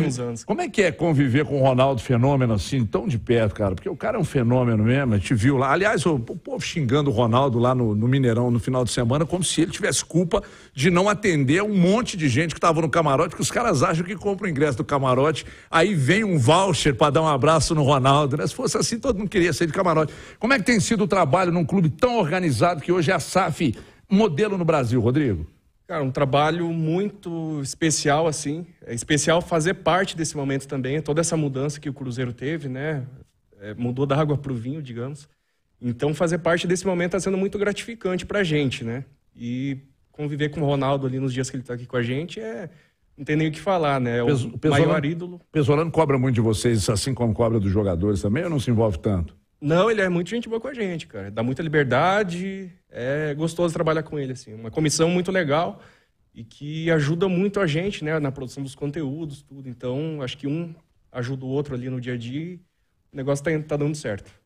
uns anos. Como é que é conviver com o Ronaldo Fenômeno assim, tão de perto, cara? Porque o cara é um fenômeno mesmo, a gente viu lá. Aliás, o, povo xingando o Ronaldo lá no, no Mineirão no final de semana, como se ele tivesse culpa de não atender um monte de gente que estava no camarote, que os caras acham que compra o ingresso do camarote, aí vem um voucher para dar um abraço no Ronaldo, né? Se fosse assim, todo mundo queria sair de camarote. Como é que tem sido o trabalho num clube tão organizado que hoje é a SAF modelo no Brasil, Rodrigo? Cara, um trabalho muito especial, assim. É especial fazer parte desse momento também, toda essa mudança que o Cruzeiro teve, né? É, mudou da água para o vinho, digamos. Então, fazer parte desse momento está sendo muito gratificante para a gente, né? E conviver com o Ronaldo ali nos dias que ele está aqui com a gente é. Não tem nem o que falar, né? É o maior ídolo. o Pesolano cobra muito de vocês, assim como cobra dos jogadores também, ou não se envolve tanto? Não, ele é muito gente boa com a gente, cara. Dá muita liberdade, é gostoso trabalhar com ele, assim. Uma comissão muito legal e que ajuda muito a gente, né, na produção dos conteúdos, tudo. Então, acho que um ajuda o outro ali no dia a dia e o negócio tá, tá dando certo.